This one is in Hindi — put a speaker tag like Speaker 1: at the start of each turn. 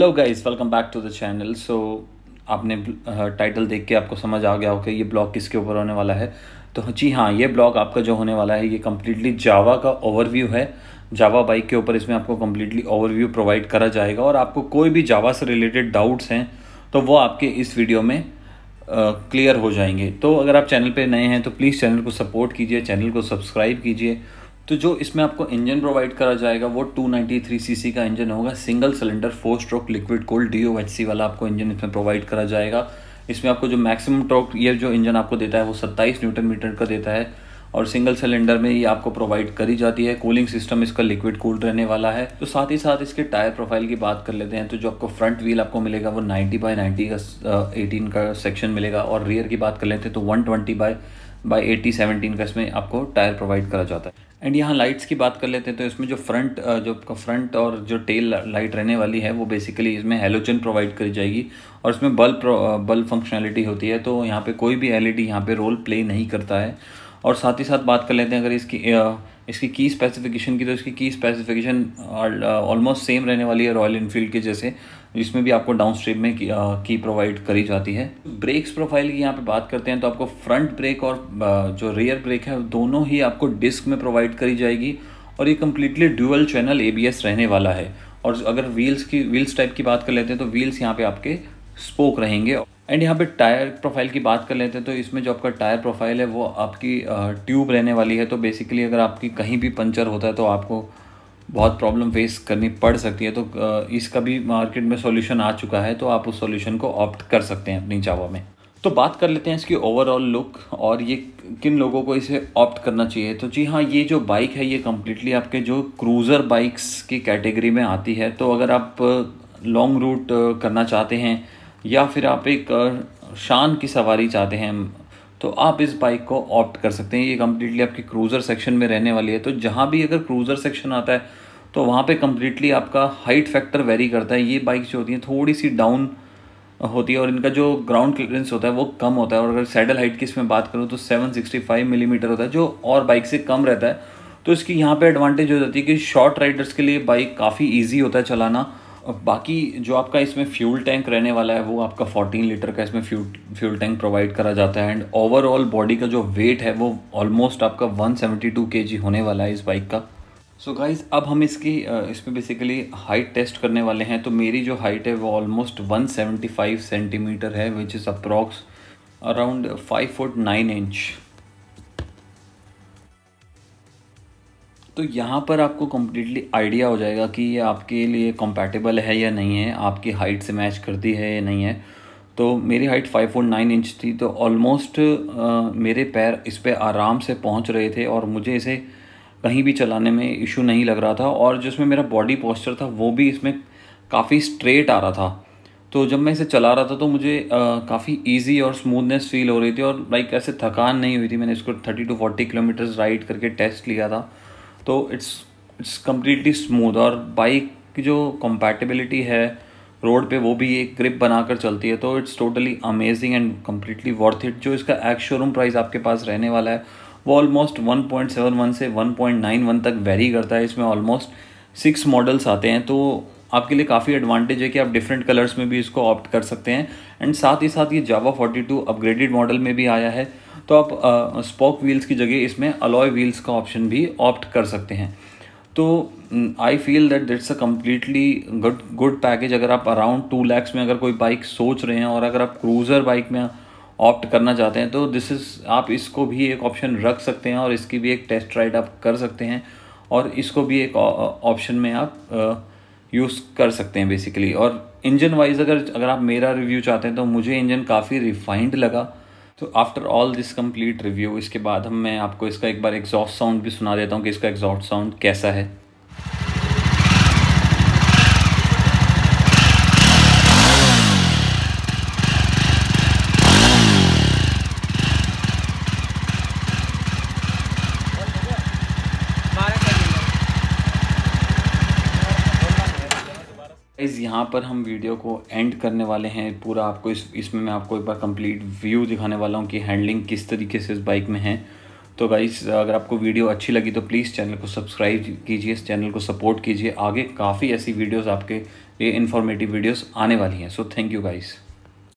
Speaker 1: low guys welcome back to the channel so आपने टाइटल देख के आपको समझ आ गया होगा ये ब्लॉग किसके ऊपर होने वाला है तो हाँ जी हाँ ये ब्लॉग आपका जो होने वाला है ये कम्प्लीटली जावा का ओवरव्यू है जावा बाइक के ऊपर इसमें आपको कम्प्लीटली ओवरव्यू प्रोवाइड करा जाएगा और आपको कोई भी जावा से रिलेटेड डाउट्स हैं तो वो आपके इस वीडियो में क्लियर uh, हो जाएंगे तो अगर आप चैनल पे नए हैं तो प्लीज़ चैनल को सपोर्ट कीजिए चैनल को सब्सक्राइब कीजिए तो जो इसमें आपको इंजन प्रोवाइड करा जाएगा वो 293 सीसी का इंजन होगा single cylinder four stroke liquid cold D वाला आपको इंजन इसमें प्रोवाइड करा जाएगा इसमें आपको जो मैक्सिमम टॉक ये जो इंजन आपको देता है वो 27 न्यूटन मीटर का देता है और सिंगल सिलेंडर में ये आपको प्रोवाइड करी जाती है कूलिंग सिस्टम इसका लिक्विड कूल्ड रहने वाला है तो साथ ही साथ इसके टायर प्रोफाइल की बात कर लेते हैं तो जो आपको फ्रंट व्हील आपको मिलेगा वो 90 बाय 90 का एटीन का सेक्शन मिलेगा और रियर की बात कर लेते हैं तो 120 बाय बाई एटी सेवनटीन का इसमें आपको टायर प्रोवाइड करा जाता है एंड यहाँ लाइट्स की बात कर लेते हैं तो इसमें जो फ्रंट जो आपका फ्रंट और जो टेल लाइट रहने वाली है वो बेसिकली इसमें हेलोजन प्रोवाइड करी जाएगी और इसमें बल्ब बल्ब फंक्शनैलिटी होती है तो यहाँ पे कोई भी एलईडी ई यहाँ पर रोल प्ले नहीं करता है और साथ ही साथ बात कर लेते हैं अगर इसकी इसकी की स्पेसिफिकेशन की तो इसकी की स्पेसिफिकेशन ऑलमोस्ट सेम रहने वाली है रॉयल इनफील्ड के जैसे जिसमें भी आपको डाउन स्ट्रीम में की, की प्रोवाइड करी जाती है ब्रेक्स प्रोफाइल की यहाँ पे बात करते हैं तो आपको फ्रंट ब्रेक और uh, जो रेयर ब्रेक है दोनों ही आपको डिस्क में प्रोवाइड करी जाएगी और ये कम्प्लीटली ड्यूअल चैनल ए रहने वाला है और अगर व्हील्स की व्हील्स टाइप की बात कर लेते हैं तो व्हील्स यहाँ पे आपके स्पोक रहेंगे एंड यहाँ पे टायर प्रोफाइल की बात कर लेते हैं तो इसमें जो आपका टायर प्रोफाइल है वो आपकी ट्यूब रहने वाली है तो बेसिकली अगर आपकी कहीं भी पंचर होता है तो आपको बहुत प्रॉब्लम फेस करनी पड़ सकती है तो इसका भी मार्केट में सॉल्यूशन आ चुका है तो आप उस सॉल्यूशन को ऑप्ट कर सकते हैं अपनी जावा में तो बात कर लेते हैं इसकी ओवरऑल लुक और ये किन लोगों को इसे ऑप्ट करना चाहिए तो जी हाँ ये जो बाइक है ये कम्प्लीटली आपके जो क्रूज़र बाइक्स की कैटेगरी में आती है तो अगर आप लॉन्ग रूट करना चाहते हैं या फिर आप एक शान की सवारी चाहते हैं तो आप इस बाइक को ऑप्ट कर सकते हैं ये कम्प्लीटली आपकी क्रूज़र सेक्शन में रहने वाली है तो जहाँ भी अगर क्रूज़र सेक्शन आता है तो वहाँ पे कम्प्लीटली आपका हाइट फैक्टर वेरी करता है ये बाइक जो होती हैं थोड़ी सी डाउन होती है और इनका जो ग्राउंड क्लियरेंस होता है वो कम होता है और अगर सैडल हाइट की इसमें बात करूँ तो सेवन मिलीमीटर mm होता है जो और बाइक से कम रहता है तो इसकी यहाँ पर एडवांटेज हो जाती है कि शॉर्ट राइडर्स के लिए बाइक काफ़ी ईजी होता है चलाना बाकी जो आपका इसमें फ्यूल टैंक रहने वाला है वो आपका 14 लीटर का इसमें फ्यूल फ्यूल टैंक प्रोवाइड करा जाता है एंड ओवरऑल बॉडी का जो वेट है वो ऑलमोस्ट आपका 172 जी होने वाला है इस बाइक का सो so गाइज अब हम इसकी इसमें बेसिकली हाइट टेस्ट करने वाले हैं तो मेरी जो हाइट है वो ऑलमोस्ट 175 सेंटीमीटर है which is approx around five foot nine inch तो यहाँ पर आपको कम्प्लीटली आइडिया हो जाएगा कि ये आपके लिए कंपैटिबल है या नहीं है आपकी हाइट से मैच करती है या नहीं है तो मेरी height five four nine inch थी तो ऑलमोस्ट मेरे पैर इस पर आराम से पहुँच रहे थे और मुझे इसे कहीं भी चलाने में इशू नहीं लग रहा था और जिसमें मेरा बॉडी पॉस्चर था वो भी इसमें काफ़ी स्ट्रेट आ रहा था तो जब मैं इसे चला रहा था तो मुझे काफ़ी इजी और स्मूथनेस फील हो रही थी और लाइक ऐसे थकान नहीं हुई थी मैंने इसको thirty two forty kilometres ride करके टेस्ट लिया था तो इट्स इट्स कम्प्लीटली स्मूथ और बाइक की जो कंपैटिबिलिटी है रोड पे वो भी एक ग्रिप बनाकर चलती है तो it's totally amazing and completely worth it जो इसका एक्स शोरूम प्राइस आपके पास रहने वाला है वो ऑलमोस्ट 1.71 से 1.91 तक वेरी करता है इसमें ऑलमोस्ट सिक्स मॉडल्स आते हैं तो आपके लिए काफ़ी एडवांटेज है कि आप डिफरेंट कलर्स में भी इसको ऑप्ट कर सकते हैं एंड साथ ही साथ ये जावा 42 अपग्रेडेड मॉडल में भी आया है तो आप स्पॉक व्हील्स की जगह इसमें अलॉय व्हील्स का ऑप्शन भी ऑप्ट कर सकते हैं तो I feel that that's a completely good good package अगर आप अराउंड टू लैक्स में अगर कोई बाइक सोच रहे हैं और अगर आप क्रूज़र बाइक में ऑप्ट करना चाहते हैं तो दिस इज़ आप इसको भी एक ऑप्शन रख सकते हैं और इसकी भी एक टेस्ट राइड आप कर सकते हैं और इसको भी एक ऑप्शन में आप यूज़ कर सकते हैं बेसिकली और इंजन वाइज अगर अगर आप मेरा रिव्यू चाहते हैं तो मुझे इंजन काफ़ी रिफाइंड लगा तो after all this complete review इसके बाद हम मैं आपको इसका एक बार एग्जॉस्ट साउंड भी सुना देता हूँ कि इसका एग्जॉस्ट साउंड कैसा है इस यहाँ पर हम वीडियो को एंड करने वाले हैं पूरा आपको इस इसमें मैं आपको एक बार कंप्लीट व्यू दिखाने वाला हूँ कि हैंडलिंग किस तरीके से इस बाइक में है तो गाइस अगर आपको वीडियो अच्छी लगी तो प्लीज़ चैनल को सब्सक्राइब कीजिए इस चैनल को सपोर्ट कीजिए आगे काफ़ी ऐसी वीडियोज़ आपके लिए इन्फॉर्मेटिव वीडियोज़ आने वाली हैं सो थैंक यू गाइस